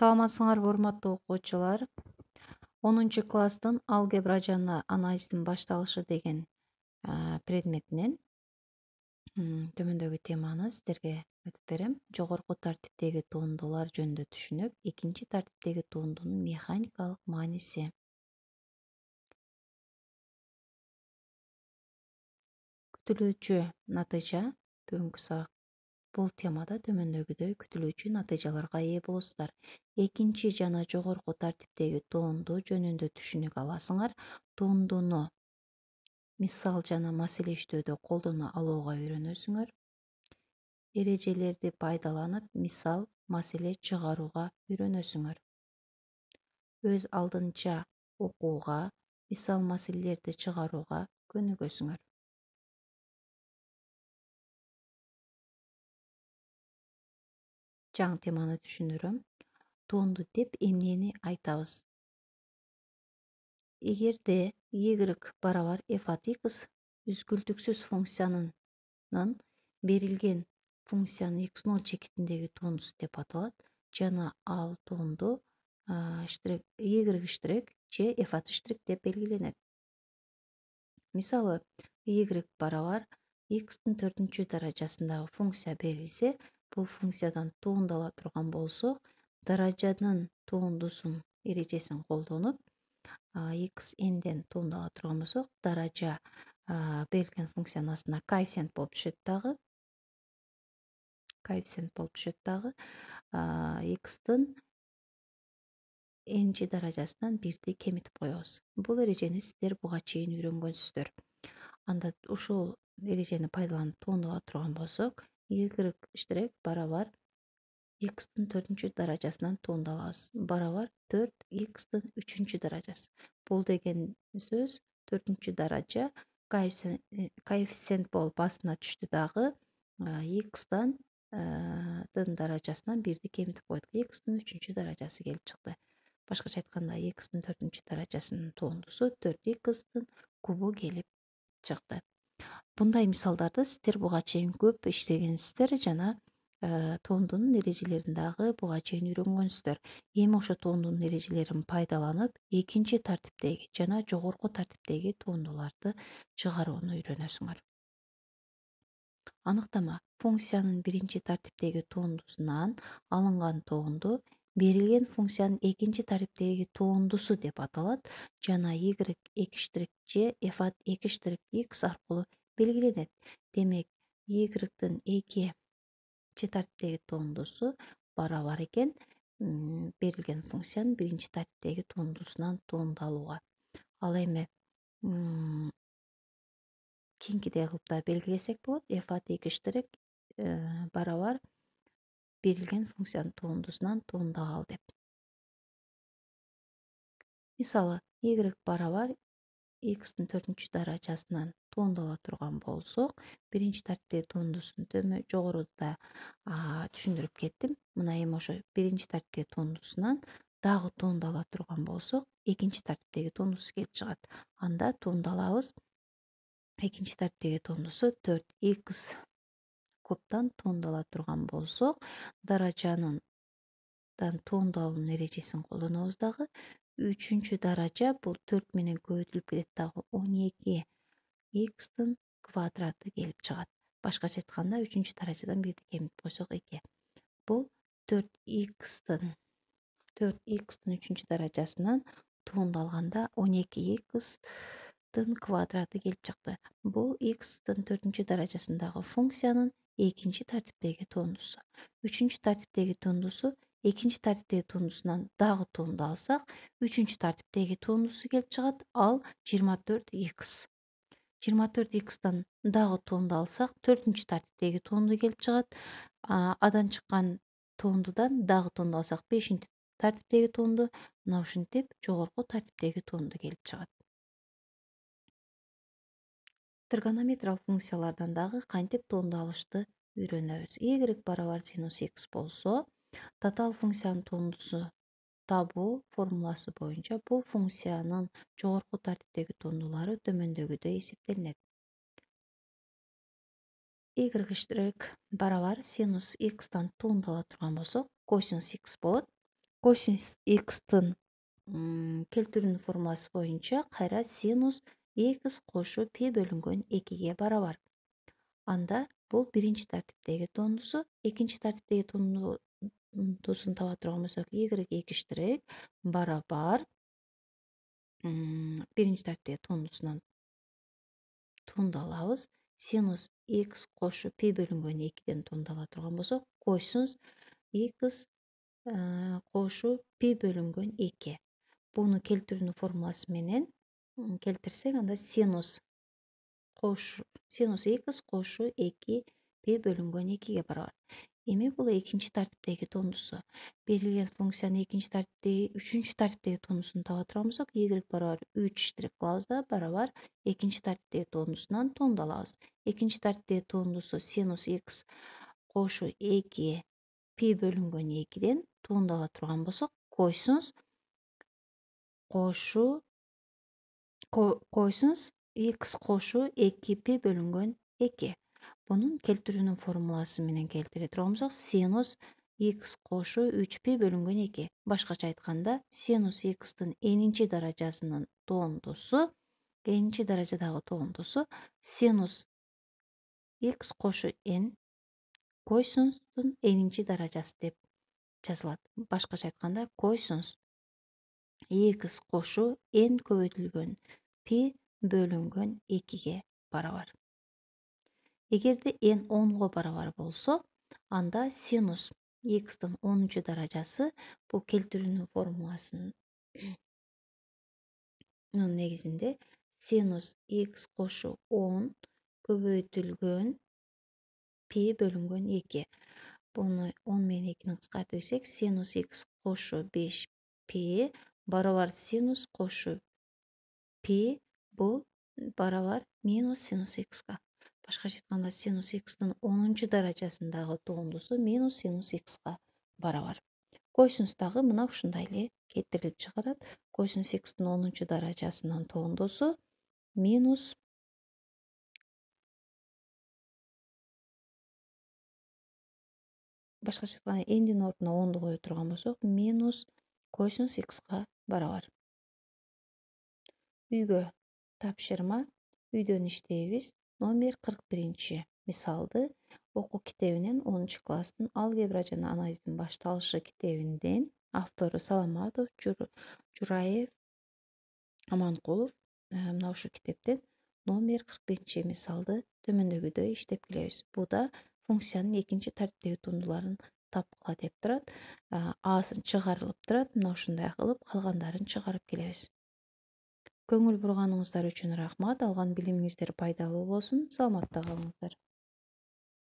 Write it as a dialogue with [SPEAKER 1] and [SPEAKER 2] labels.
[SPEAKER 1] саламатсыңар урматтуу окуучулар 10 класстын алгебра жана анализдин башталышы деген предметинен төмөндөгү теманы сиздерге өтүп берем жогорку тартиптеги туундулар жөнүндө түшүнүк экинчи тартиптеги туундунун механикалык мааниси күтүлүүчү натыйжа бүгүнкү сабак бұл темада төмөндөгүдөй күтүлүүчү натыйжаларга ээ болосуздар экинчи жана жогорку тартиптеги тоондоо жөнүндө түшүнүк аласыңар тоондону мисал жана маселе иштөөдө колдоно алууга үйрөнөсүңөр эрежелерди пайдаланып мисал маселе чыгарууга үйрөнөсүңөр өз алдынча оқуға мисал маселелерди чыгарууга көнүгөсүңөр жаңы теманы түшүндүрөм тоонду деп эмнени айтабыз эгерде игрек барабар f от x үзгүлтүксүз функциянынын берилген функциянын x ноль чекитиндеги тондусу деп аталат жана ал тоонду штриг игрек штриг же f от штрек деп белгиленет мисалы y барабар xтин төртүнчү даражасындагы функция берилсе бул функциядан туундала турган болсок даражанын туундусун эрежесин колдонуп x nден туундала турган болсок даража берилген функциянын астына коэффициент болуп түшөт дагы коэффициент болуп түшөт дагы xтын nчи даражасынан бирди кемитип коебуз бул эрежени сиздер буга чейин үйрөнгөнсүздөр анда ушул эрежени пайдаланып туундала турган болсок y' barabar x-тің төртінші даражасынан туындалас алабыз барабар төрт x-тің үшінші даражасы бұл деген сөз төртінші даража коэффициент болып басына түшті дағы x-тан тың даражасынан бірді кемітіп қойды, x-тің үшінші даражасы келіп шықты башкача айтқанда x-тің төртінші туундусу төрт x-тің кубы келіп шықты бұндай мысалдарды сіздер бұға чейін көп иштегенсиздер жана ә, тоондунун эрежелерин дагы буга чейин үйрөнгөнсүздөр эми ошо тоондунун эрежелерин пайдаланып экинчи тартиптеги жана жогорку тартиптеги туундуларды чыгарууну үйрөнөсүңөр аныктама функциянын биринчи тартиптеги туундусунан алынган тоонду берилген функциянын экинчи тартиптеги тоондусу деп аталат жана y экиштирик ж f штрих x аркылуу белгиленет демек y эки четвертьтеги тоондусу барабар экен берилген функциянын биринчи тартиптеги тоондусунан тоондалууга ал эми кийинкидей кылып да белгилесек болот f от эки штрек барабар берилген функциянын тоондусунан тоондагал деп мисалы y барабар икстин төртүнчү даражасынан туундала турган болсок биринчи тартиптеги туундусун жогоруда түшүндүрүп кеттим мына эми ошо биринчи тартиптеги туундусунан дагы туундала турган болсок экинчи тартиптеги туундусу келип чыгат анда туундалабыз экинчи тартиптеги туундусу төрт икс кубтан туундала турган болсок даражанын туундалуунун эрежесин колдонобуз дагы үчүнчү daraja бул төрт менен көбөйтүлүп кетет дагы он эки икстин квадраты келип чыгат башкача айтканда үчүнчү даражадан бирди кемитип койсок эки бул төрт экстин төрт икстин үчүнчү даражасынан туындалганда он эки икстин квадраты келип чыкты бул икстин төртүнчү даражасындагы функциянын экинчи тартиптеги тундусу үчүнчү тартиптеги тундусу экинчи тартиптеги туундусунан дагы туунду алсак үчүнчү тартиптеги туундусу келип чыгат ал жыйырма төрт икс жыйырма төрт икстан дагы туунду алсак төртүнчү тартиптеги туунду келип чыгат адан чыккан туундудан дагы туунду алсак бешинчи тартиптеги туунду мына ушинтип жогорку тартиптеги туунду келип чыгат тригонометриялык функциялардан дагы кантип туунду алышты үйрөнөбүз y барабар синус x болсо татал функциянын туундусу табуу формуласы боюнча бул функциянын жогорку тартиптеги туундулары төмөндөгүдөй эсептелинет ик штриг барабар синус xтан туундала турган болсо косинус к болот косинус иктин келтирүүнүн формуласы боюнча кайра синус x кошуу пи бөлүнгөн экиге барабар анда бул биринчи тартиптеги туундусу экинчи тартиптеги тусын таба турган болсок y штрек барабар биринчи тартипте тонусунан тунду алабыз синус x кошу пи бөлүнгөн экиден тунду ала турган болсок косинус x э, кошу пи бөлүнгөн эки буну келтирүүнүн формуласы менен келтирсек анда синус кош синус x кошу эки пи бөлүнгөн экиге барабар Еме бұл екінші тәртіптегі тонусы. Берілген функцияны екінші тәртіптегі, үшінші тәртіптегі тонусын тауа тұрамыз оқ, егірік барар үш-штірік қылауызда бара екінші тәртіптегі тонусынан тонды алауыз. Екінші тәртіптегі тонусы синус x қошу 2, пи бөлінген 2-ден тонды тұрған бұл соқ, қойсыңыз, қошу, қойсыңыз, x қошу 2, пи бөлінген 2. бунун келтирүүнүн формуласы менен келтире турган болсок синус x кошуу үч пи бөлүнгөн эки башкача айтканда синус xтын энинчи даражасынын тоондусу энинчи даражадагы тоондусу синус x кошу n косинустун энинчи даражасы деп жазылат башкача айтканда косинус x кошу n көбөйтүлгөн пи бөлүнгөн экиге барабар эгерде n ға барабар болса, анда синус x 10 оныншы даражасы бұл келтірілу формуласын негізінде синус x қошу 10 көбейтілген пи бөлінген 2 бұны 10 мен 2-ні қысқартып десек синус x қошу 5 пи барабар синус қошу пи бұл барабар минус синус x-қа башкача айтканда синус xтын онунчу даражасындагы туундусу минус синус кка барабар косинус дагы мына ушундай эле кетирилип чыгарат косинус иктин онунчу даражасынын туундусу минус башкача айтканда эндин ордуна онду кое турган болсок минус косинус икка барабар үйгө тапшырма үйдөн иштейбиз номер 41 мисалды оқу китебинен 10-класстын алгебра жана анализдің башталышы китебинден авторы саламатов жураев аманкулов э, мына ушул китептен номер 41 мисалды төмөндөгүдөй иштеп келебиз буда функциянын экинчи тартиптеги тұндыларын тапкыла деп турат э, асын чыгарылып турат мына ушундай кылып калгандарын чыгарып келебиз көңіл бұрғаныңыздар үшін рахмат алған біліміңіздер пайдалы болсын саламатта қалыңыздар